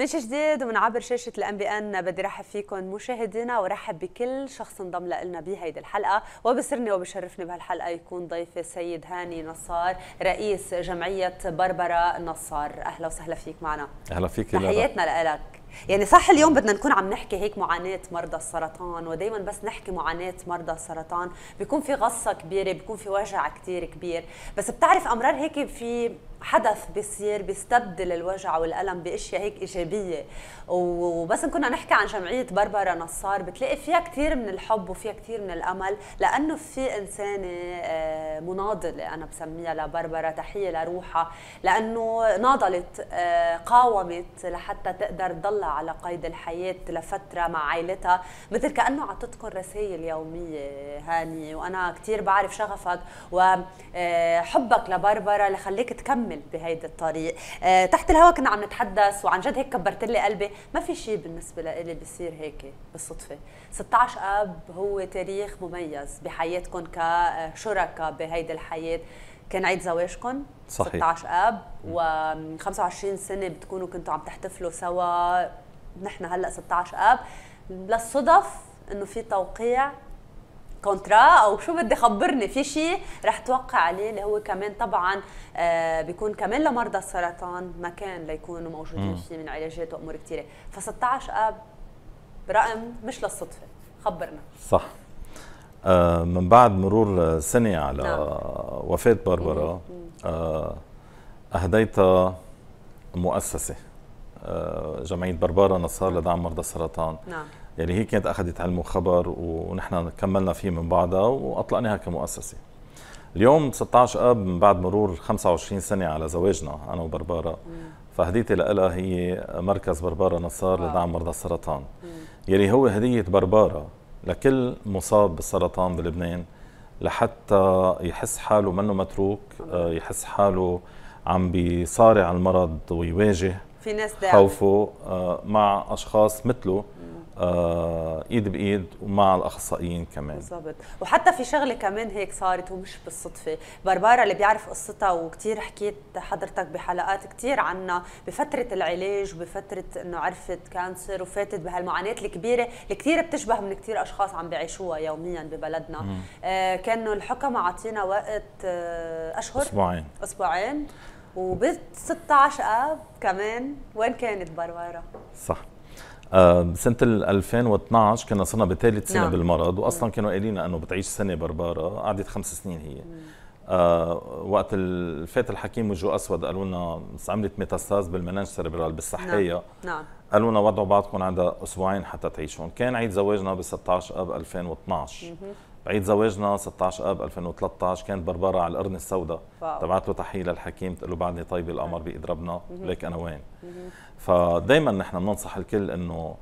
من جديد عبر شاشة الام بي ان بدي رحب فيكم مشاهدينا ورحب بكل شخص انضم لنا بهيدي الحلقة وبسرني وبشرفني بهالحلقة يكون ضيفي السيد هاني نصار رئيس جمعية بربرة نصار أهلا وسهلا فيك معنا أهلا فيك تحياتنا لك يعني صح اليوم بدنا نكون عم نحكي هيك معاناة مرضى السرطان ودائما بس نحكي معاناة مرضى السرطان بيكون في غصة كبيرة بيكون في وجع كتير كبير بس بتعرف أمرار هيك في حدث بيصير بيستبدل الوجع والألم بأشياء هيك إيجابية وبس كنا نحكي عن جمعية بربرة نصار بتلاقي فيها كثير من الحب وفيها كثير من الأمل لأنه في إنسانة آه، مناضلة أنا بسميها لبربرة تحية لروحها لأنه ناضلت آه، قاومت لحتى تقدر تضل تظلها على قيد الحياة لفترة مع عائلتها مثل كأنه عطتكم رسائل يومية هاني وأنا كثير بعرف شغفك وحبك آه، لبربرة لخليك تكمل بهيدا الطريق آه، تحت الهواء كنا عم نتحدث وعن جد هيك كبرت لي قلبي ما في شيء بالنسبة لإلي بيصير هيك بالصدفة 16 أب هو تاريخ مميز بحياتكم كشركة بهيدي الحياة كان عيد زواجكم صحيح 16 اب و25 سنه بتكونوا كنتوا عم تحتفلوا سوا نحن هلا 16 اب للصدف انه في توقيع كونترا او شو بدي خبرني في شيء رح توقع عليه اللي هو كمان طبعا آه، بيكون كمان لمرضى السرطان مكان ليكونوا موجودين فيه من علاجات وامور كثيره ف 16 اب رقم مش للصدفه خبرنا صح آه، من بعد مرور سنة على نعم. وفاة باربرا آه، أهديتها مؤسسة آه، جمعية باربرا نصار نعم. لدعم مرضى السرطان نعم يعني هي كانت أخذت علم وخبر ونحن كملنا فيه من بعدها وأطلقناها كمؤسسة اليوم 16 أب من بعد مرور 25 سنة على زواجنا أنا وباربرا فهديتي لها هي مركز باربرا نصار لدعم مرضى السرطان يلي يعني هو هدية باربرا لكل مصاب بالسرطان بلبنان لحتى يحس حاله منه متروك آه، يحس حاله عم بيصارع المرض ويواجه في ناس خوفه آه، مع أشخاص مثله آه، ايد بايد ومع الاخصائيين كمان بالضبط وحتى في شغله كمان هيك صارت ومش بالصدفه باربارا اللي بيعرف قصتها وكثير حكيت حضرتك بحلقات كثير عنها بفتره العلاج وبفتره انه عرفت كانسر وفاتت بهالمعاناه الكبيره اللي كثير بتشبه من كثير اشخاص عم بيعيشوها يوميا ببلدنا آه كانوا الحكم عاطينا وقت آه اشهر اسبوعين اسبوعين وب 16 اب كمان وين كانت باربارا صح سنة 2012 كنا صرنا بثالث سنة نعم. بالمرض نعم. وأصلا كانوا قايلين أنه بتعيش سنة بربارة قعدت خمس سنين هي آه وقت فات الحكيم وجو أسود قالوا لنا عملت ميتاستاز بالمناج سيربرال بالصحية نعم. نعم. قالوا لنا وضعوا بعضكم عندها أسبوعين حتى تعيشون كان عيد زواجنا ب 16 أب 2012 مم. بعيد زواجنا 16 اب 2013 كانت بربارة على القرن السوداء تبعت له تحيه للحكيم تقول له بعدني طيب القمر آه. بايد ربنا ليك انا وين فدائما نحن بننصح الكل انه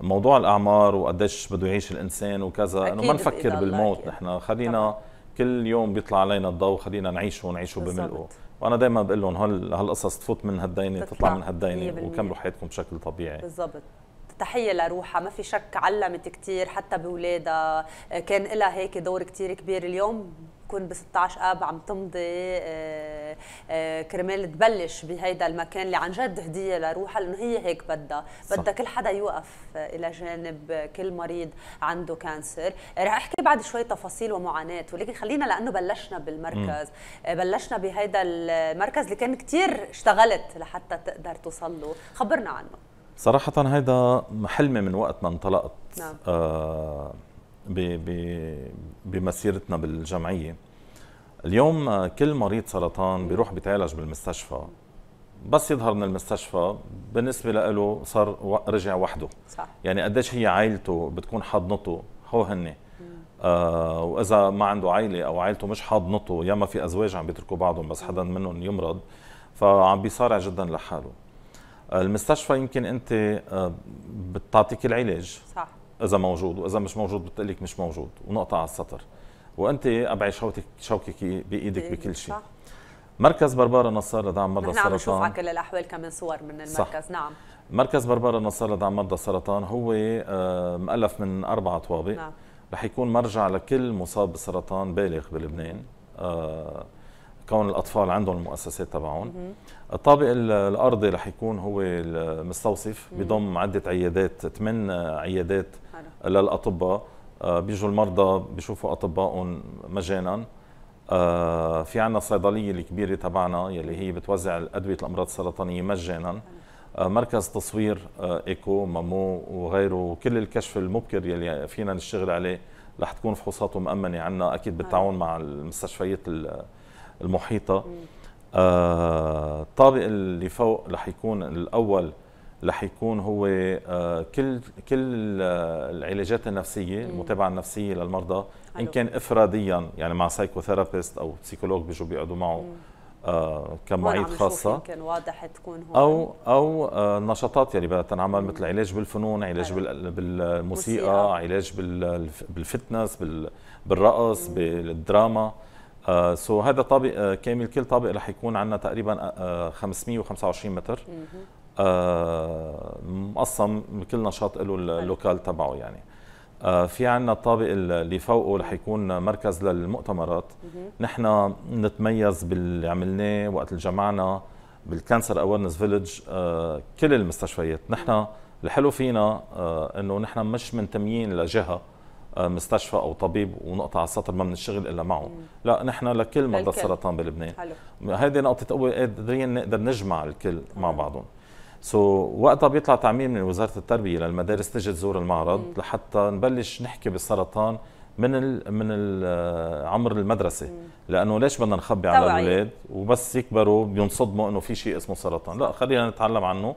موضوع الاعمار وقديش بده يعيش الانسان وكذا انه ما نفكر بالموت نحن خلينا طبعا. كل يوم بيطلع علينا الضوء خلينا نعيشه ونعيشه بملئه وانا دايما بقول لهم هالقصص تفوت من هالدينه تطلع من هالدينه وكملوا حياتكم بشكل طبيعي بالزبط. تحيه لروحها ما في شك علمت كثير حتى باولادها آه، كان لها هيك دور كثير كبير اليوم بكون ب 16 اب عم تمضي آه، آه، كرمال تبلش بهيدا المكان اللي عن جد هديه لروحها لانه هي هيك بدها بدها كل حدا يوقف الى جانب كل مريض عنده كانسر رح احكي بعد شوي تفاصيل ومعاناه ولكن خلينا لانه بلشنا بالمركز م. بلشنا بهيدا المركز اللي كان كثير اشتغلت لحتى تقدر توصل له خبرنا عنه صراحة هذا حلمي من وقت ما انطلقت نعم. آه بمسيرتنا بالجمعية اليوم آه، كل مريض سرطان بيروح بيتعالج بالمستشفى بس يظهر من المستشفى بالنسبة له صار رجع وحده صح. يعني قديش هي عائلته بتكون حاضنته هو هن آه وإذا ما عنده عائلة أو عائلته مش حاضنته يا ما في أزواج عم بيتركوا بعضهم بس حدا منهم يمرض فعم بيصارع جدا لحاله المستشفى يمكن انت آه، بتعطيك العلاج صح اذا موجود واذا مش موجود بتقلك مش موجود ونقطه على السطر وانت ابعي شوكك شوكك بايدك إيه، بكل شيء صح. مركز بربارة نصار لدعم مرضى السرطان نعم عم نشوف على كل الأحوال كمان صور من المركز صح. نعم مركز بربارة نصار لدعم مرضى السرطان هو آه، مؤلف من أربع طوابق نعم. رح يكون مرجع لكل مصاب بالسرطان بالغ بلبنان آه، كون الاطفال عندهم المؤسسات تبعهم الطابق الارضي رح يكون هو المستوصف بضم عده عيادات ثمان عيادات حلو. للاطباء آه، بيجوا المرضى بيشوفوا اطبائهم مجانا آه، في عندنا الصيدليه الكبيره تبعنا يلي هي بتوزع ادويه الامراض السرطانيه مجانا آه، مركز تصوير ايكو مامو وغيره وكل الكشف المبكر يلي فينا نشتغل عليه رح تكون فحوصاته مأمنة عنا أكيد بالتعاون مع المستشفيات المحيطه آه الطابق اللي فوق رح يكون الاول رح يكون هو آه كل كل آه، العلاجات النفسيه المتابعه النفسيه للمرضى ان كان افراديا يعني مع سايكوثيرابيست او بسيكولوج بيجوا بيقعدوا معه آه كمعيد خاصه كان واضح تكون هون او او آه النشاطات يلي يعني بدها تنعمل مثل علاج بالفنون علاج بال بالموسيقى موسيقى. علاج بالفتنس بالرقص مم. بالدراما سو آه، هذا طابق آه كامل كل طابق رح يكون عندنا تقريبا آه 525 آه، متر آه، مقسم كل نشاط له طيب. اللوكال تبعه يعني في عندنا الطابق اللي فوقه رح يكون مركز للمؤتمرات نحن نتميز باللي عملناه وقت اللي جمعنا بالكانسر اويرنس فيلج كل المستشفيات نحن الحلو فينا انه نحن مش منتميين لجهه آه، مستشفى او طبيب ونقطع على السطر ما بنشتغل الا معه مم. لا نحن لكل مرضى السرطان بلبنان هذه نقطه قوه قادرين نقدر نجمع الكل مم. مع بعضهم سو so, وقتها بيطلع تعميم من وزاره التربيه للمدارس تيجي تزور المعرض مم. لحتى نبلش نحكي بالسرطان من ال من الـ آه، عمر المدرسه مم. لانه ليش بدنا نخبي على الاولاد وبس يكبروا بينصدموا انه في شيء اسمه سرطان لا خلينا نتعلم عنه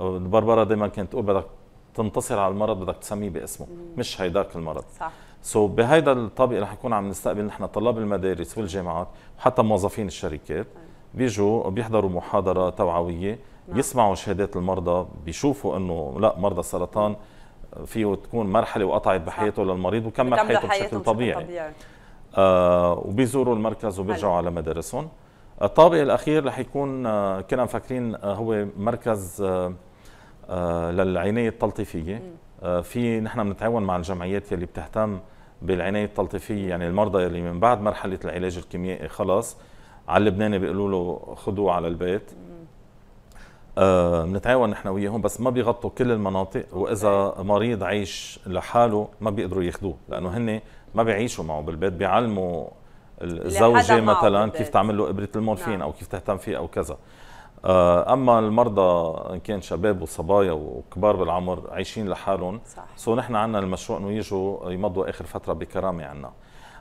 آه، بربره دائما كانت تقول بدك تنتصر على المرض بدك تسميه باسمه مش هيداك المرض صح سو so بهيدا الطابق رح يكون عم نستقبل نحن طلاب المدارس والجامعات وحتى موظفين الشركات نعم. بيجوا بيحضروا محاضره توعويه نعم. يسمعوا شهادات المرضى بيشوفوا انه لا مرضى السرطان فيه تكون مرحله وقطعت بحياته صح. للمريض وكمل حياته بشكل طبيعي, طبيعي. آه وبيزوروا المركز وبيرجعوا على مدارسهم الطابق الاخير رح يكون آه، كنا مفكرين آه، هو مركز آه، آه، للعنايه التلطيفيه آه، في نحن بنتعاون مع الجمعيات يلي بتهتم بالعنايه التلطيفيه يعني المرضى يلي من بعد مرحله العلاج الكيميائي خلاص على اللبناني بيقولوا له خذوه على البيت آه، بنتعاون نحن وياهم بس ما بيغطوا كل المناطق واذا مريض عايش لحاله ما بيقدروا ياخذوه لانه هن ما بيعيشوا معه بالبيت بيعلموا الزوجه مثلا كيف تعمل له ابره المورفين نعم. او كيف تهتم فيه او كذا آه، اما المرضى ان كان شباب وصبايا وكبار بالعمر عايشين لحالهم صح سو نحن عندنا المشروع انه يجوا يمضوا اخر فتره بكرامه عندنا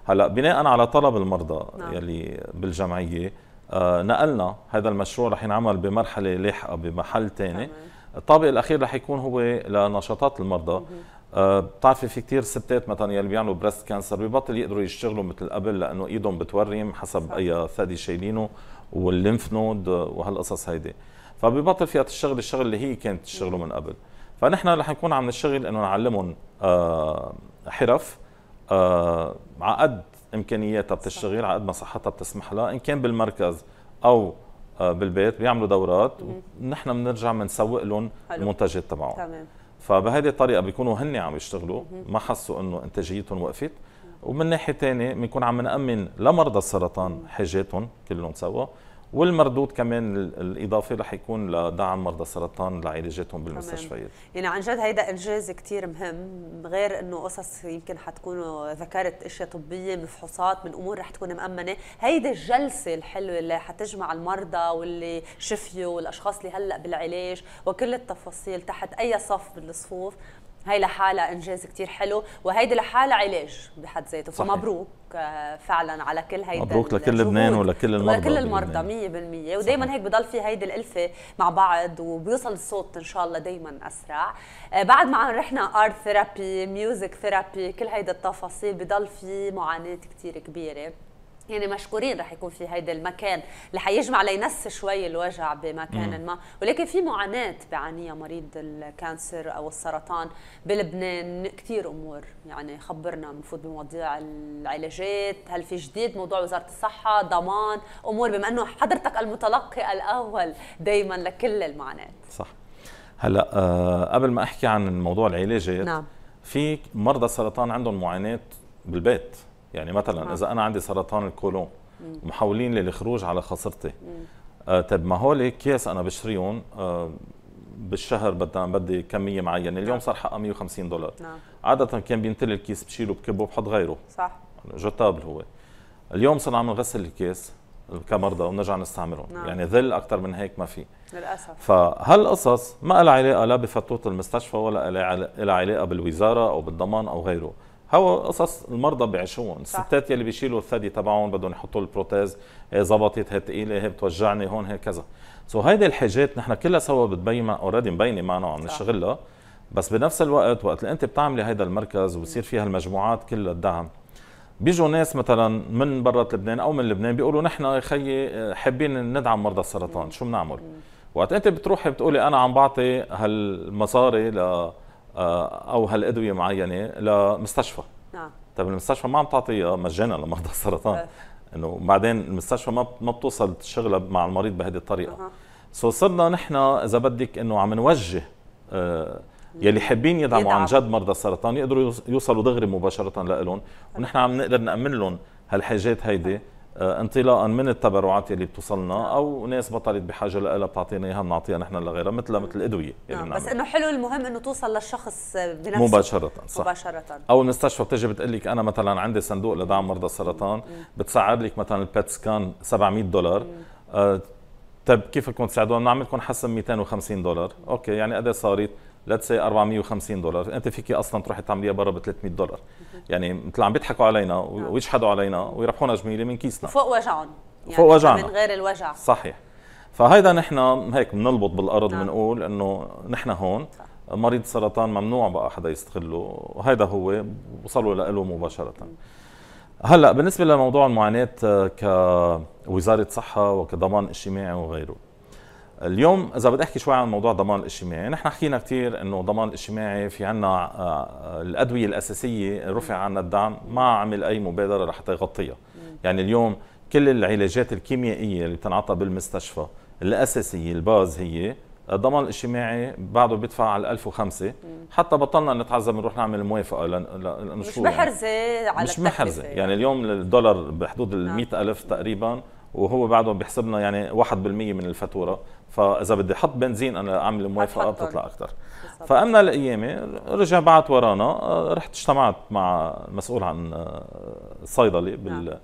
هلا بناء على طلب المرضى نعم. يلي بالجمعيه آه نقلنا هذا المشروع رح ينعمل بمرحله لاحقه بمحل ثاني الطابق الاخير رح يكون هو لنشاطات المرضى آه بتعرفي في كثير ستات مثلا يلي بيعملوا بريست كانسر ببطل يقدروا يشتغلوا مثل قبل لانه ايدهم بتورم حسب صح. اي ثدي شايلينه والليمف نود وهالقصص هيدي فببطل فيها تشتغل الشغل اللي هي كانت تشتغله من قبل فنحن رح نكون عم نشتغل انه نعلمهم آه، حرف آه، على قد امكانياتها بتشتغل على قد ما صحتها بتسمح لها ان كان بالمركز او آه، بالبيت بيعملوا دورات ونحن بنرجع بنسوق لهم المنتجات تبعهم تمام فبهذه الطريقه بيكونوا هن عم يشتغلوا ما حسوا انه انتاجيتهم وقفت ومن ناحيه ثانيه بنكون عم نامن لمرضى السرطان حاجاتهم كلهم سوا والمردود كمان الاضافي رح يكون لدعم مرضى السرطان لعلاجاتهم بالمستشفيات يعني عن جد هيدا انجاز كثير مهم غير انه قصص يمكن حتكونوا ذكرت اشياء طبيه من فحوصات من امور رح تكون مامنه هيدي الجلسه الحلوه اللي حتجمع المرضى واللي شفيوا والاشخاص اللي هلا بالعلاج وكل التفاصيل تحت اي صف من الصفوف هي لحالها انجاز كثير حلو وهيدي لحالها علاج بحد ذاته فمبروك آه، فعلا على كل هيدا مبروك لكل لبنان ولكل المرضى ولكل المرضى 100% ودائما هيك بضل في هيدي الالفه مع بعض وبيوصل الصوت ان شاء الله دائما اسرع آه، بعد ما رحنا ارت ثيرابي ميوزك ثيرابي كل هيدي التفاصيل بضل في معاناه كثير كبيره يعني مشكورين رح يكون في هيدا المكان اللي حيجمع لينس شوي الوجع بمكان ما ولكن في معاناة بعانيها مريض الكانسر أو السرطان بلبنان كثير أمور يعني خبرنا بنفوت بمواضيع العلاجات هل في جديد موضوع وزارة الصحة ضمان أمور بما أنه حضرتك المتلقي الأول دايما لكل المعاناة صح هلا آه، قبل ما أحكي عن موضوع العلاجات نعم. في مرضى السرطان عندهم معاناة بالبيت يعني مثلا آه. اذا انا عندي سرطان الكولون محاولين الخروج على خاصرتي آه طيب ما هو كيس انا بشريهم آه بالشهر بدنا بدي كميه معينه اليوم آه. صار حقها 150 دولار نعم. عاده كان بينتلي الكيس بشيله بكبه بحط غيره صح جوتابل هو اليوم صرنا عم نغسل الكيس كمرضى ونرجع نستعملهم نعم. يعني ذل اكثر من هيك ما في للاسف فهالقصص ما لها علاقه لا بفتوت المستشفى ولا لها علاقه بالوزاره او بالضمان او غيره هو قصص المرضى بيعيشوهم الستات يلي بيشيلوا الثدي تبعهم بدهم يحطوا البروتيز إيه، زبطت هي ثقيله هي إيه، بتوجعني هون هي كذا سو so هيدي الحاجات نحن كلها سوا بتبين اوريدي مبينه معنا وعم نشتغلها بس بنفس الوقت وقت اللي انت بتعملي هيدا المركز وبصير فيها المجموعات كلها الدعم بيجوا ناس مثلا من برا لبنان او من لبنان بيقولوا نحن يا خيي آه، حابين ندعم مرضى السرطان شو بنعمل وقت انت بتروحي بتقولي انا عم بعطي هالمصاري ل آه، او هالادويه معينه لمستشفى نعم طيب المستشفى ما عم تعطيها مجانا لمرضى السرطان أه. انه بعدين المستشفى ما ما بتوصل تشغلها مع المريض بهذه الطريقه سو صرنا نحن اذا بدك انه عم نوجه آه يلي حابين يدعموا يدعم. عن جد مرضى السرطان يقدروا يوصلوا دغري مباشره لهم أه. ونحن عم نقدر نامن لهم هالحاجات هيدي آه، انطلاقا من التبرعات اللي بتوصلنا او ناس بطلت بحاجه لها بتعطينا اياها بنعطيها نحن لغيرها مثلها مثل الادويه اللي نعم بس انه حلو المهم انه توصل للشخص بنفسه مباشره صح مباشره او المستشفى بتجي بتقول لك انا مثلا عندي صندوق لدعم مرضى السرطان بتسعر لك مثلا البيت سكان 700 دولار آه، طيب كيف بدكم تساعدونا؟ بنعمل لكم حسن 250 دولار، اوكي يعني قد صارت؟ ليتس 450 دولار انت فيك اصلا تروحي تعمليها برا ب 300 دولار يعني مثل عم بيضحكوا علينا نعم. ويشحدوا علينا ويربحونا جميله من كيسنا فوق وجعهم يعني فوق وجعنا من غير الوجع صحيح فهيدا نحن هيك بنلبط بالارض نعم. بنقول انه نحن هون صح. مريض سرطان ممنوع بقى حدا يستغله وهيدا هو وصلوا له مباشره هلا بالنسبه لموضوع المعاناه آه، كوزاره صحه وكضمان اجتماعي وغيره اليوم اذا بدي احكي شوي عن موضوع الضمان الاجتماعي، نحن حكينا كثير انه الضمان الاجتماعي في عنا آه، الادويه الاساسيه رفع عنا الدعم ما عمل اي مبادره لحتى يغطيها، يعني اليوم كل العلاجات الكيميائيه اللي بتنعطى بالمستشفى الاساسيه الباز هي الضمان الاجتماعي بعده بيدفع على 1005 حتى بطلنا نتعذب نروح نعمل موافقه لانه مش محرزه يعني. على مش محرزه يعني. يعني اليوم الدولار بحدود نعم. ال 100000 تقريبا وهو بعده بيحسبنا يعني 1% من الفاتوره فاذا بدي احط بنزين انا اعمل موافقه بتطلع اكثر فقمنا القيامة رجع بعت ورانا آه، رحت اجتمعت مع المسؤول عن آه، الصيدله بال بضمان نعم.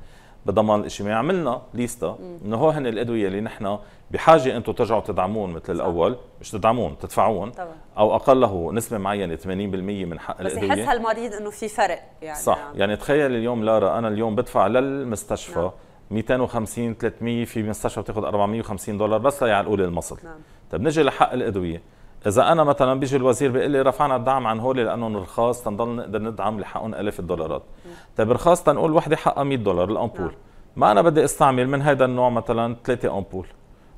بالضمان الاجتماعي عملنا ليستا انه هو هن الادويه اللي نحن بحاجه انتم ترجعوا تدعمون مثل صح. الاول مش تدعمون تدفعون طبعا. او اقله نسبه معينه 80% من حق بس الادويه بس يحس هالمريض انه في فرق يعني صح نعم. يعني تخيل اليوم لارا انا اليوم بدفع للمستشفى نعم. 250 300 في مستشفى بتاخذ 450 دولار بس ليعلقوا لي المصل نعم. طب نجي لحق الادويه اذا انا مثلا بيجي الوزير بيقول لي رفعنا الدعم عن هول لانهم رخاص تنضل نقدر ندعم لحقهم الاف الدولارات نعم. طيب رخاص تنقول وحده حقها 100 دولار الامبول نعم. ما انا بدي استعمل من هذا النوع مثلا ثلاثه امبول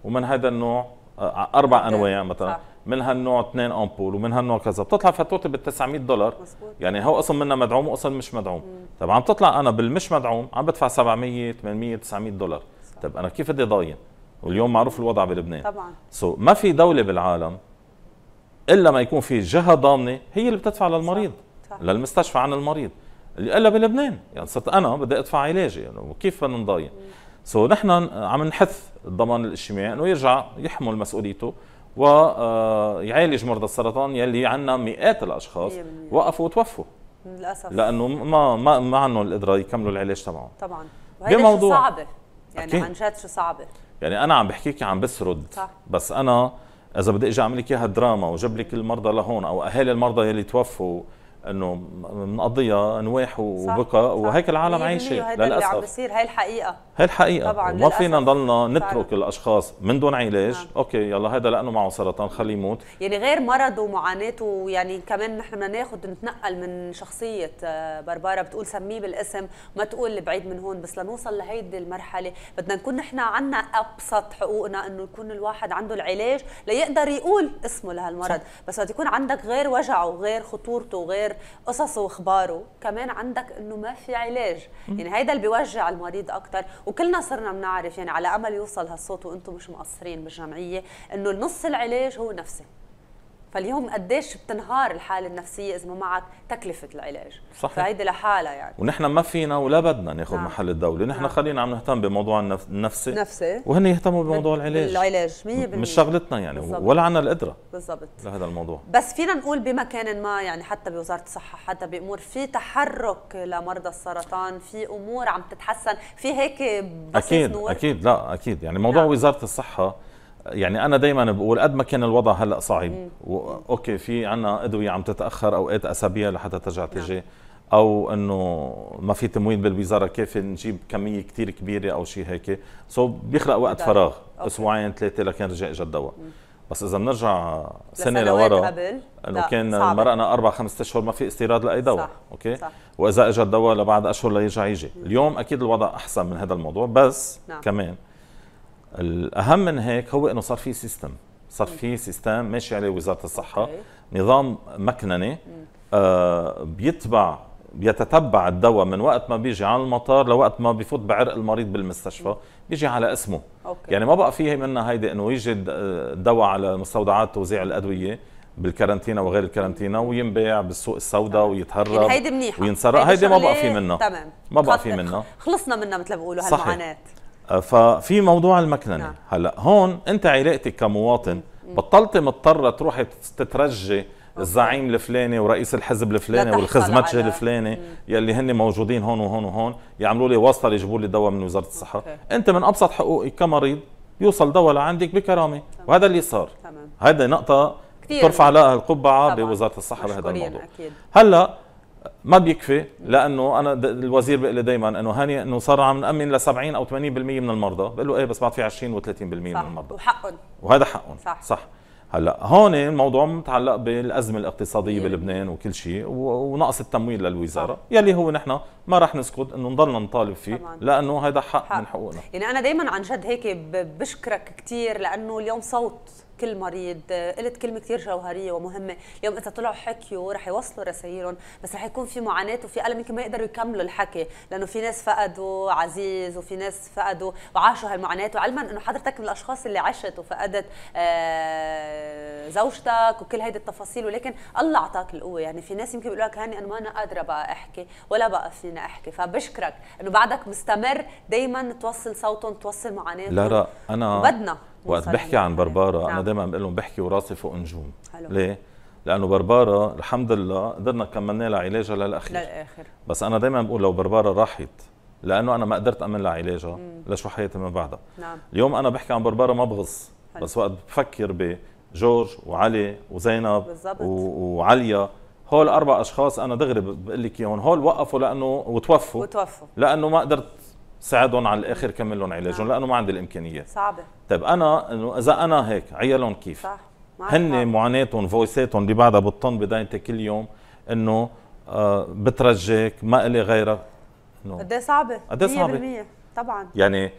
ومن هذا النوع آه، اربع انواع مثلا من هالنوع 2 امبول ومن هالنوع كذا بتطلع فاتورتي بال 900 دولار مزبوط. يعني هو قسم منها مدعوم وقسم مش مدعوم طب عم تطلع انا بالمش مدعوم عم بدفع 700 800 900 دولار صح. طب انا كيف بدي ضاين واليوم معروف الوضع بلبنان طبعا سو so, ما في دوله بالعالم الا ما يكون في جهه ضامنه هي اللي بتدفع للمريض صح. صح. للمستشفى عن المريض الا بلبنان يعني صرت انا بدي ادفع علاجي يعني وكيف بدنا نضاين سو so نحن عم نحث الضمان الاجتماعي انه يرجع يحمل مسؤوليته ويعالج آه، مرضى السرطان يلي عندنا مئات الاشخاص وقفوا وتوفوا للاسف لانه ما ما ما عندهم القدره يكملوا العلاج تبعهم طبعا وهي شو صعبه يعني أكيد. عن جد شو صعبه يعني انا عم بحكيك عم بسرد صح. بس انا اذا بدي اجي اعمل لك اياها دراما وجيب لك المرضى لهون او اهالي المرضى يلي توفوا انه بنقضيها نواح وبكى وهيك العالم عايشه للاسف اللي عم بصير هي الحقيقه هي الحقيقه طبعا ما فينا نضلنا نترك فعلا. الاشخاص من دون علاج نعم. اوكي يلا هذا لانه معه سرطان خليه يموت يعني غير مرض ومعاناته يعني كمان نحن بدنا ناخذ نتنقل من شخصيه آه، بربارة بتقول سميه بالاسم ما تقول بعيد من هون بس لنوصل لهيدي المرحله بدنا نكون نحن عنا ابسط حقوقنا انه يكون الواحد عنده العلاج ليقدر يقول اسمه لهالمرض صح. بس وقت يكون عندك غير وجعه غير خطورته غير قصصه واخباره كمان عندك انه ما في علاج يعني هيدا اللي بيوجع المريض اكثر وكلنا صرنا بنعرف يعني على امل يوصل هالصوت وانتم مش مقصرين بالجمعيه انه النص العلاج هو نفسي فاليوم قديش بتنهار الحاله النفسيه اذا ما معك تكلفه العلاج صحيح فهيدي لحالها يعني ونحن ما فينا ولا بدنا ناخذ نعم. محل الدوله نحن نعم. خلينا عم نهتم بموضوع النفسي نفسي وهن يهتموا بموضوع العلاج العلاج 100% مش شغلتنا يعني بالزبط. ولا عنا القدره بالضبط لهذا الموضوع بس فينا نقول بمكان ما يعني حتى بوزاره الصحه حتى بامور في تحرك لمرضى السرطان في امور عم تتحسن في هيك اكيد نور. اكيد لا اكيد يعني موضوع نعم. وزاره الصحه يعني انا دائما بقول قد ما كان الوضع هلا صعب اوكي في عنا ادويه عم تتاخر اوقات اسابيع لحتى ترجع نعم. تجي نعم. او انه ما في تمويل بالوزاره كافي نجيب كميه كثير كبيره او شيء هيك سو so بيخلق وقت فراغ اسبوعين ثلاثه لكان رجع اجى الدواء بس اذا بنرجع سنه لورا انه كان مرقنا اربع خمس اشهر ما في استيراد لاي دواء اوكي صح. واذا اجى الدواء لبعد اشهر ليرجع يجي اليوم اكيد الوضع احسن من هذا الموضوع بس نعم. كمان الاهم من هيك هو انه صار في سيستم صار في سيستم ماشي عليه وزاره الصحه نظام مكننه آه بيتبع بيتتبع الدواء من وقت ما بيجي على المطار لوقت ما بفوت بعرق المريض بالمستشفى بيجي على اسمه أوكي. يعني ما بقى في منها هيدي انه يجي الدواء آه، على مستودعات توزيع الادويه بالكارنتينا وغير الكارنتينا وينباع بالسوق السوداء ويتهرب يعني هيدي منيحه وينسرق هيدي, ما بقى في منها تمام ما بقى في منها خلصنا منها مثل ما بيقولوا هالمعاناه ففي موضوع المكننه نعم. هلا هون انت علاقتك كمواطن بطلت مضطره تروحي تترجي الزعيم الفلاني ورئيس الحزب الفلاني والخزمتش الفلاني يلي هن موجودين هون وهون وهون يعملوا لي واسطه ليجيبوا لي دواء من وزاره الصحه أوكي. انت من ابسط حقوقك كمريض يوصل دواء لعندك بكرامه تمام. وهذا اللي صار هذا نقطه ترفع لها القبعه بوزاره الصحه بهذا الموضوع أكيد. هلا ما بيكفي لانه انا الوزير بيقول لي دائما انه هاني انه صار عم نامن ل 70 او 80% من المرضى بقول له ايه بس بعد في 20 و30% من المرضى وحقهم وهذا حقهم صح, صح. هلا هون الموضوع متعلق بالازمه الاقتصاديه إيه. بلبنان وكل شيء ونقص التمويل للوزاره يلي هو نحن ما رح نسكت انه نضلنا نطالب فيه طبعاً. لانه هذا حق, حق من حقوقنا يعني انا دائما عن جد هيك بشكرك كثير لانه اليوم صوت كل مريض قلت كلمه كثير جوهريه ومهمه اليوم اذا طلعوا حكيوا رح يوصلوا رسائلهم بس رح يكون في معاناه وفي الم يمكن ما يقدروا يكملوا الحكي لانه في ناس فقدوا عزيز وفي ناس فقدوا وعاشوا هالمعاناه وعلما انه حضرتك من الاشخاص اللي عشت وفقدت آه، زوجتك وكل هيدي التفاصيل ولكن الله اعطاك القوه يعني في ناس يمكن بيقولوا لك هاني انا ما انا قادره بقى احكي ولا بقى فينا احكي فبشكرك انه بعدك مستمر دائما توصل صوتهم توصل معاناتهم لا لا انا بدنا وقت بحكي عن بربارة نعم. أنا دائما بقول لهم بحكي وراسي فوق نجوم حلو. ليه؟ لأنه بربارة الحمد لله قدرنا كملنا لها علاجها للأخير للآخر بس أنا دائما بقول لو بربارة راحت لأنه أنا ما قدرت أمن لها علاجها لشو حياتي من بعدها نعم. اليوم أنا بحكي عن بربارة ما بغص حلو. بس وقت بفكر بجورج وعلي وزينب و... وعليا هول اربع اشخاص انا دغري بقول لك اياهم هول وقفوا لانه وتوفوا وتوفوا لانه ما قدرت ساعدهم على الاخر كمل لهم علاجهم نعم. لانه ما عندي الامكانيات صعبه طيب انا انه اذا انا هيك عيالهم كيف صح هن معاناتهم فويساتهم اللي بعدها بتطن بدايتي كل يوم انه آه بترجاك ما الي غيرك انه قد إيه صعبه قد إيه صعبه 100% طبعا يعني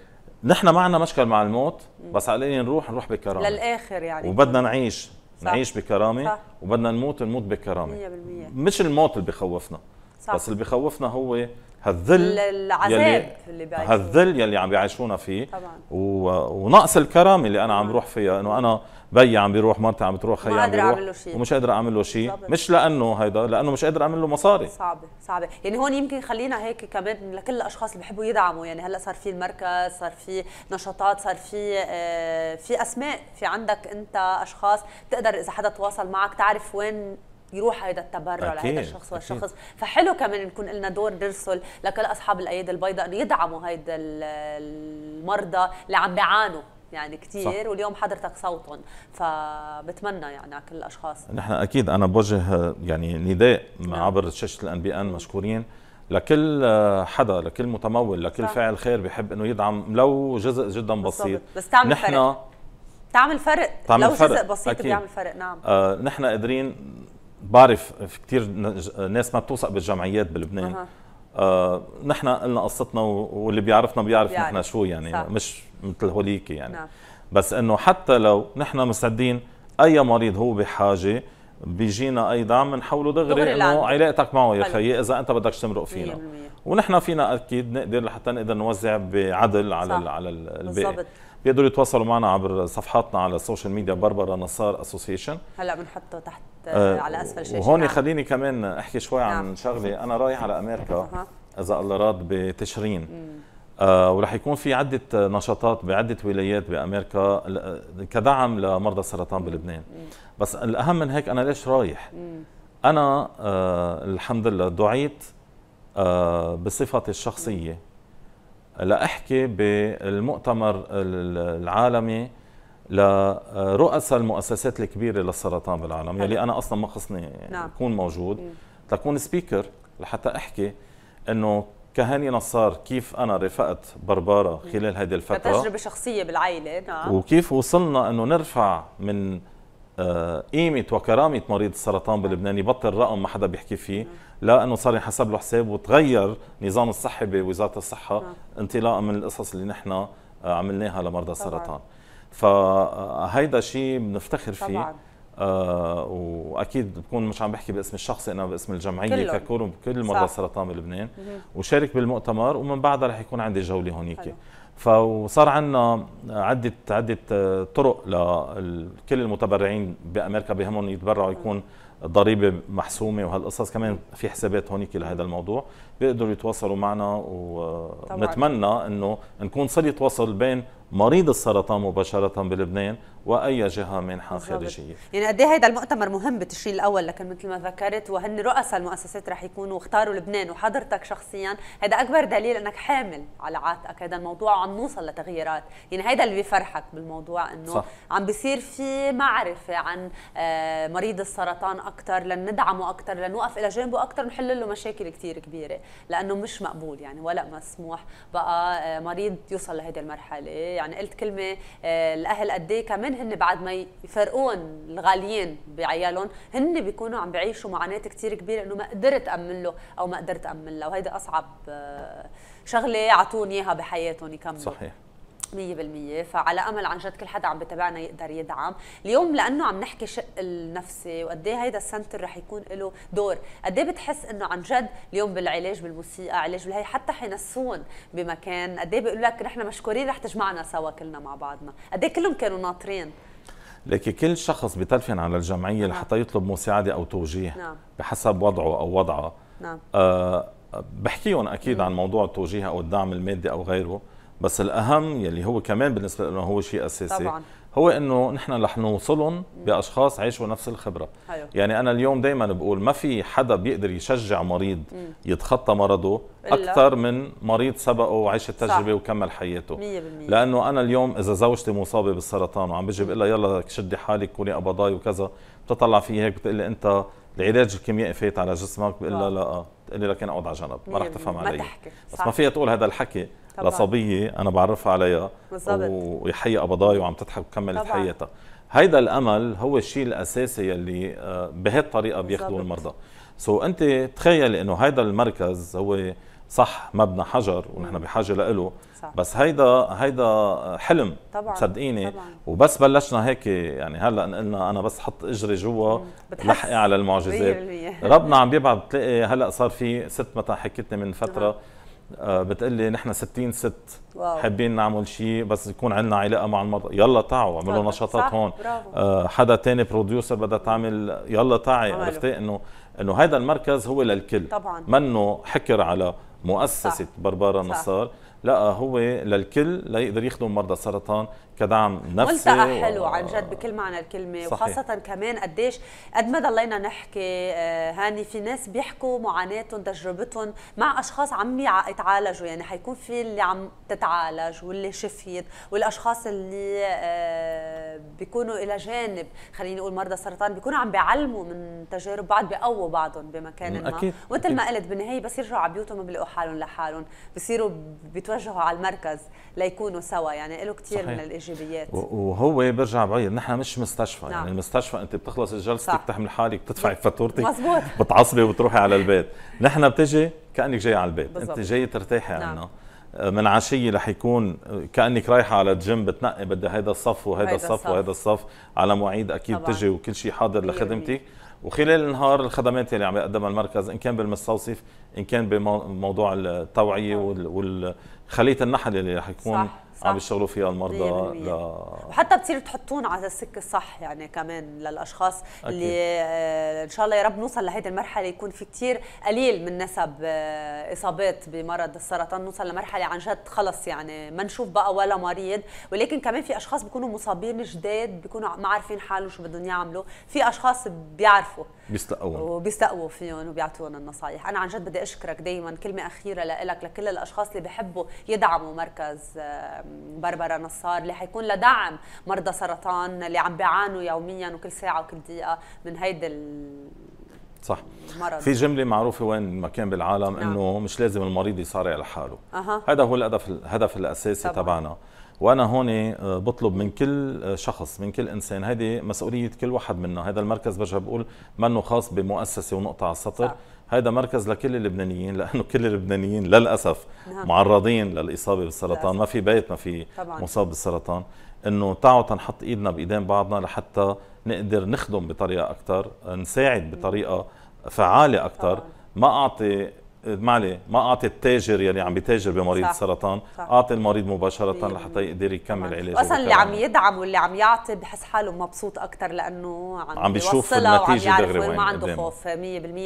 نحن ما عندنا مشكل مع الموت بس علينا نروح نروح بكرامه للاخر يعني وبدنا نعيش صح. نعيش بكرامه صح. وبدنا نموت نموت بكرامه 100% مش الموت اللي بخوفنا صح. بس اللي بخوفنا هو هالذل العذاب يلي اللي بيعيشون. هالذل يلي عم بيعيشونا فيه طبعا. و... ونقص الكرم اللي انا عم نعم. بروح فيها انه انا بيي عم بيروح مرتي عم بتروح خيي عم بيروح ومش قادر اعمل له شيء مش لانه هيدا لانه مش قادر اعمل له مصاري صعبه صعبه يعني هون يمكن خلينا هيك كمان لكل الاشخاص اللي بحبوا يدعموا يعني هلا صار في المركز صار في نشاطات صار في آه في اسماء في عندك انت اشخاص تقدر اذا حدا تواصل معك تعرف وين يروح هذا التبرع لهذا الشخص والشخص فحلو كمان نكون لنا دور نرسل لكل اصحاب الايادي البيضاء انه يدعموا هيدا المرضى اللي عم بيعانوا يعني كثير واليوم حضرتك صوتهم فبتمنى يعني على كل الاشخاص نحن اكيد انا بوجه يعني نداء نعم. عبر شاشه الان بي ان مشكورين لكل حدا لكل متمول لكل صح. فاعل خير بيحب انه يدعم لو جزء جدا بسيط بس تعمل نحن فرق تعمل فرق تعمل لو فرق. جزء بسيط أكيد. بيعمل فرق نعم آه نحن قادرين بعرف في كثير ناس ما بتوثق بالجمعيات بلبنان أه. نحن قلنا قصتنا واللي بيعرفنا بيعرف يعني. نحن شو يعني صح. مش مثل هوليك يعني نعم. بس انه حتى لو نحن مستعدين اي مريض هو بحاجه بيجينا اي دعم بنحوله دغري انه علاقتك معه يا خيي اذا انت بدك تمرق فينا ونحن فينا اكيد نقدر لحتى نقدر نوزع بعدل على على الباقي بيقدروا يتواصلوا معنا عبر صفحاتنا على السوشيال ميديا بربرا نصار اسوسيشن هلا بنحطه تحت آه على اسفل الشاشه وهون نعم. خليني كمان احكي شوي نعم. عن شغله انا رايح على امريكا أه. اذا الله راد بتشرين آه ورح يكون في عدة نشاطات بعدة ولايات بأمريكا آه، كدعم لمرضى السرطان بلبنان بس الأهم من هيك أنا ليش رايح مم. أنا آه الحمد لله دعيت آه بصفتي الشخصية لاحكي بالمؤتمر العالمي لرؤساء المؤسسات الكبيره للسرطان بالعالم يلي انا اصلا ما خصني نعم. موجود تكون سبيكر لحتى احكي انه كهاني نصار كيف انا رافقت برباره خلال هذه الفتره كتجربه شخصيه بالعائله نعم وكيف وصلنا انه نرفع من آه، قيمه وكرامه مريض السرطان بلبنان يبطل رقم ما حدا بيحكي فيه لانه صار ينحسب له حساب وتغير نظام الصحي بوزاره الصحه انطلاقا من القصص اللي نحن آه، عملناها لمرضى السرطان فهيدا آه، شيء بنفتخر فيه طبعاً. آه واكيد بكون مش عم بحكي باسم الشخصي انا باسم الجمعيه ككل وكل مرضى السرطان بلبنان وشارك بالمؤتمر ومن بعدها رح يكون عندي جوله هونيك فصار عندنا عده عده آه، طرق لكل المتبرعين بامريكا بهمهم يتبرعوا يكون ضريبه محسومه وهالقصص كمان في حسابات هونيك لهذا الموضوع بيقدروا يتواصلوا معنا ونتمنى آه، انه نكون صله وصل بين مريض السرطان مباشره بلبنان واي جهه منحه خارجيه يعني قد هذا إيه المؤتمر مهم بتشرين الاول لكن مثل ما ذكرت وهن رؤساء المؤسسات رح يكونوا اختاروا لبنان وحضرتك شخصيا هذا اكبر دليل انك حامل على عاتقك هذا الموضوع وعم نوصل لتغييرات يعني هذا اللي بيفرحك بالموضوع انه صح. عم بيصير في معرفه عن آه، مريض السرطان اكثر لندعمه اكثر لنوقف الى جانبه اكثر ونحل له مشاكل كثير كبيره لانه مش مقبول يعني ولا مسموح بقى آه، مريض يوصل لهذه المرحله يعني قلت كلمه آه، الاهل قد إيه كمان بعدين هن بعد ما يفرقون الغاليين بعيالهم هن بيكونوا عم بيعيشوا معاناه كثير كبيره انه ما قدرت امن له او ما قدرت امن له وهيدا اصعب آه، شغله عطوني اياها بحياتهم يكملوا صحيح 100% فعلى امل عن جد كل حدا عم بتابعنا يقدر يدعم اليوم لانه عم نحكي شق النفسي وقد ايه هيدا السنتر رح يكون له دور قد ايه بتحس انه عن جد اليوم بالعلاج بالموسيقى علاج بالهي حتى حينسون بمكان قد ايه بيقولوا لك نحن مشكورين رح تجمعنا سوا كلنا مع بعضنا قد ايه كلهم كانوا ناطرين لكن كل شخص بتلفن على الجمعية نعم. لحتى يطلب مساعدة أو توجيه نعم. بحسب وضعه أو وضعها نعم. أه بحكيهم أكيد مم. عن موضوع التوجيه أو الدعم المادي أو غيره بس الاهم يلي هو كمان بالنسبه لنا هو شيء اساسي طبعا. هو انه نحن رح نوصلهم باشخاص عايشوا نفس الخبره حيو. أيوه. يعني انا اليوم دائما بقول ما في حدا بيقدر يشجع مريض يتخطى مرضه اكثر من مريض سبقه وعاش التجربه صح. وكمل حياته 100% لانه انا اليوم اذا زوجتي مصابه بالسرطان وعم بيجي بقول لها يلا شدي حالك كوني قبضاي وكذا بتطلع في هيك بتقول لي انت العلاج الكيميائي فات على جسمك بقول لها لا تقول لي لك انا اقعد على جنب ما رح تفهم علي تحكي. بس ما فيها تقول هذا الحكي طبعا. لصبيه انا بعرفها عليها بالضبط ويحيى قبضاي وعم تضحك وكملت حياتها هيدا الامل هو الشيء الاساسي يلي آه، بهالطريقه بياخذوه المرضى سو so انت تخيل انه هيدا المركز هو صح مبنى حجر ونحن بحاجه لإله بس هيدا هيدا حلم طبعا صدقيني طبعا. وبس بلشنا هيك يعني هلا قلنا انا بس حط اجري جوا لحقي على المعجزات ربنا عم بيبعث بتلاقي هلا صار في ست متى حكيتني من فتره نعم. آه بتقول لي نحن 60 ست واو. حابين نعمل شيء بس يكون عندنا علاقه مع المرضى يلا تعوا اعملوا نشاطات هون آه حدا تاني بروديوسر بدها تعمل يلا تعي عرفتي انه انه هذا المركز هو للكل طبعا منه حكر على مؤسسه صح. صح. نصار لا هو للكل ليقدر يخدم مرضى السرطان كدعم نفسي ملتقى حلو و... عن جد بكل معنى الكلمه صحيح. وخاصه كمان قديش قد ما ضلينا نحكي آه، هاني في ناس بيحكوا معاناتهم تجربتهم مع اشخاص عم يتعالجوا يعني حيكون في اللي عم تتعالج واللي شفيت والاشخاص اللي آه، بيكونوا الى جانب خليني اقول مرضى السرطان بيكونوا عم بيعلموا من تجارب بعض بقووا بعضهم بمكان ما ومثل ما قلت بالنهايه بس يرجعوا على بيوتهم بيلاقوا حالهم لحالهم بصيروا بيتوجهوا على المركز ليكونوا سوا يعني له كثير من الإجابة الايجابيات وهو برجع بعيد نحن مش مستشفى يعني نعم. يعني المستشفى انت بتخلص الجلسه بتحمل حالك بتدفعي فاتورتك مزبوط بتعصبي وبتروحي على البيت نحن بتجي كانك جاي على البيت بالزبط. انت جاي ترتاحي نعم. عنا آه، من عشيه رح يكون آه، كانك رايحه على الجيم بتنقي بدي هذا الصف وهذا الصف, وهذا الصف على مواعيد اكيد طبعاً. تجي وكل شيء حاضر لخدمتك وخلال النهار الخدمات اللي عم يقدمها المركز ان كان بالمستوصف ان كان بموضوع التوعيه نعم. وخليه النحل اللي رح يكون صح. صح. عم يشتغلوا فيها المرضى ل... وحتى بتصير تحطون على السكه الصح يعني كمان للاشخاص أكيد. اللي آه، ان شاء الله يا رب نوصل لهيدي المرحله يكون في كثير قليل من نسب آه، اصابات بمرض السرطان نوصل لمرحله عن جد خلص يعني ما نشوف بقى ولا مريض ولكن كمان في اشخاص بيكونوا مصابين جداد بيكونوا ما عارفين حالهم شو بدهم يعملوا في اشخاص بيعرفوا بيستقوا وبيستقوا فيهم وبيعطوهم النصائح انا عن جد بدي اشكرك دايما كلمه اخيره لك لكل الاشخاص اللي بحبوا يدعموا مركز بربرة نصار اللي حيكون لدعم مرضى سرطان اللي عم بيعانوا يوميا وكل ساعة وكل دقيقة من هيدا صح مرض. في جملة معروفة وين ما كان بالعالم نعم. انه مش لازم المريض يصارع لحاله أه. هذا هو الهدف الهدف الاساسي تبعنا وانا هون آه، بطلب من كل آه، شخص من كل انسان هذه مسؤوليه كل واحد منا هذا المركز برجع بقول منه خاص بمؤسسه ونقطه على السطر هذا مركز لكل اللبنانيين لانه كل اللبنانيين للاسف نعم. معرضين للاصابه بالسرطان ما في بيت ما في طبعاً. مصاب بالسرطان انه تعوا تنحط ايدنا بايدين بعضنا لحتى نقدر نخدم بطريقه اكثر نساعد بطريقه فعاله اكثر ما اعطي إيه، معلي ما اعطي التاجر يلي يعني عم بيتاجر بمريض صح. السرطان صح. اعطي المريض مباشره لحتى يقدر يكمل علاجه اصلا اللي عم يدعم واللي عم يعطي بحس حاله مبسوط اكثر لانه عم, عم بيشوف النتيجه دغري ما عنده خوف 100%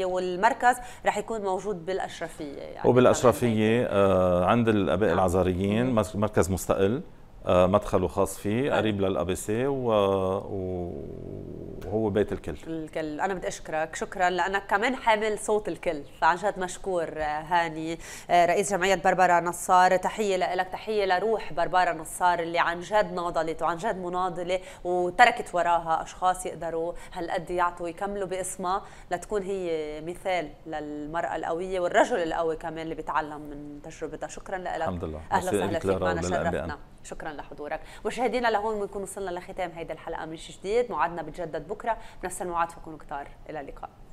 والمركز رح يكون موجود بالاشرفيه يعني وبالاشرفيه آه عند الاباء نعم. العزاريين مركز مستقل آه، مدخله خاص فيه أيوة. قريب للابيسي وهو بيت الكل الكل انا بدي اشكرك شكرا لانك كمان حامل صوت الكل فعن جد مشكور آه، هاني آه، رئيس جمعيه بربره نصار تحيه لك تحيه لروح بربره نصار اللي عن جد ناضلت وعن جد مناضله وتركت وراها اشخاص يقدروا هالقد يعطوا ويكملوا باسمها لتكون هي مثال للمراه القويه والرجل القوي كمان اللي بيتعلم من تجربتها شكرا لك الحمد لله اهلا وسهلا فيك معنا شرفنا شكرا لحضورك مشاهدينا لهون بنكون وصلنا لختام هيدي الحلقه من جديد موعدنا بتجدد بكره بنفس الموعد فكونوا كتار الى اللقاء